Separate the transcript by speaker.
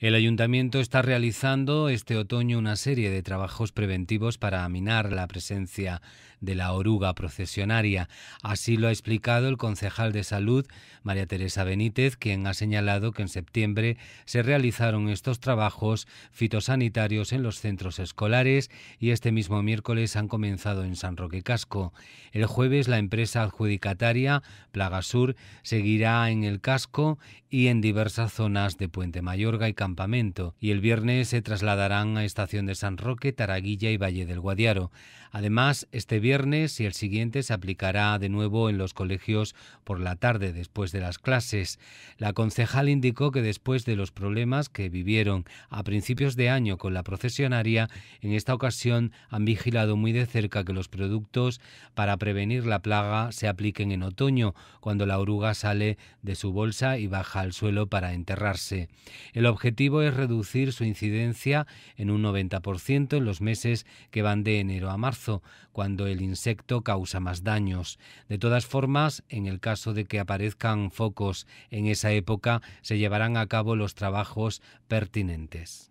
Speaker 1: El ayuntamiento está realizando este otoño una serie de trabajos preventivos para aminar la presencia de la oruga procesionaria. Así lo ha explicado el concejal de salud, María Teresa Benítez, quien ha señalado que en septiembre se realizaron estos trabajos fitosanitarios en los centros escolares y este mismo miércoles han comenzado en San Roque Casco. El jueves la empresa adjudicataria Plagasur seguirá en el casco y en diversas zonas de Puente Mayorga y Camp campamento y el viernes se trasladarán a Estación de San Roque, Taraguilla y Valle del Guadiaro. Además, este viernes y el siguiente se aplicará de nuevo en los colegios por la tarde después de las clases. La concejal indicó que después de los problemas que vivieron a principios de año con la procesionaria, en esta ocasión han vigilado muy de cerca que los productos para prevenir la plaga se apliquen en otoño, cuando la oruga sale de su bolsa y baja al suelo para enterrarse. El objetivo objetivo es reducir su incidencia en un 90% en los meses que van de enero a marzo, cuando el insecto causa más daños. De todas formas, en el caso de que aparezcan focos en esa época, se llevarán a cabo los trabajos pertinentes.